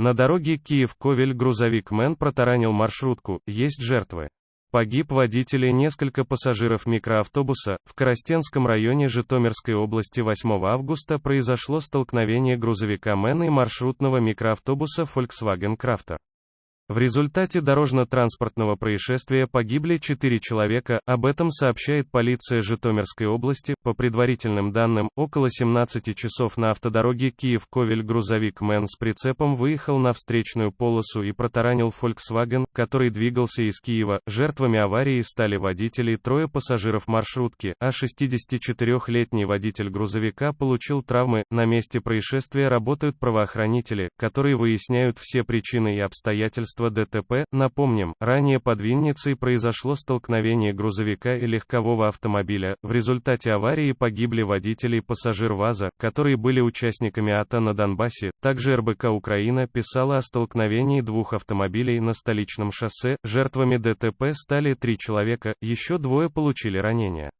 На дороге Киев-Ковель грузовик Мэн протаранил маршрутку, есть жертвы. Погиб водитель и несколько пассажиров микроавтобуса. В Коростенском районе Житомирской области 8 августа произошло столкновение грузовика Мэн и маршрутного микроавтобуса Volkswagen Crafter. В результате дорожно-транспортного происшествия погибли 4 человека, об этом сообщает полиция Житомирской области. По предварительным данным, около 17 часов на автодороге Киев-Ковель грузовик «Мэн» с прицепом выехал на встречную полосу и протаранил Volkswagen, который двигался из Киева. Жертвами аварии стали водители и трое пассажиров маршрутки, а 64-летний водитель грузовика получил травмы. На месте происшествия работают правоохранители, которые выясняют все причины и обстоятельства количество ДТП, напомним, ранее под Винницей произошло столкновение грузовика и легкового автомобиля, в результате аварии погибли водители и пассажир ВАЗа, которые были участниками АТО на Донбассе, также РБК Украина писала о столкновении двух автомобилей на столичном шоссе, жертвами ДТП стали три человека, еще двое получили ранения.